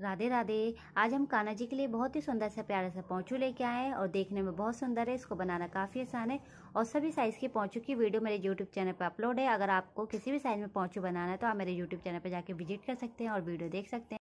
राधे राधे आज हम कान्हा जी के लिए बहुत ही सुंदर सा प्यारा सा पौचू लेके आए हैं और देखने में बहुत सुंदर है इसको बनाना काफ़ी आसान है और सभी साइज़ के पौचू की वीडियो मेरे यूट्यूब चैनल पर अपलोड है अगर आपको किसी भी साइज़ में पौचू बनाना है तो आप मेरे यूट्यूब चैनल पर जाकर विजिट कर सकते हैं और वीडियो देख सकते हैं